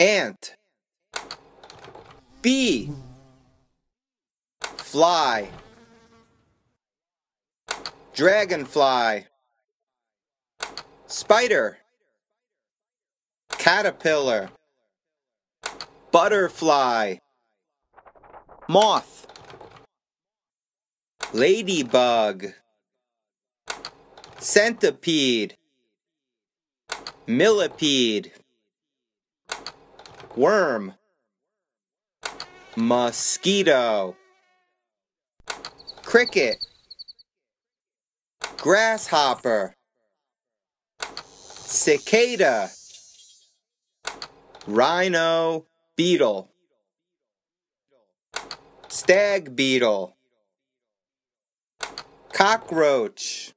ant bee fly dragonfly spider caterpillar butterfly moth ladybug centipede millipede worm mosquito cricket grasshopper cicada rhino beetle stag beetle cockroach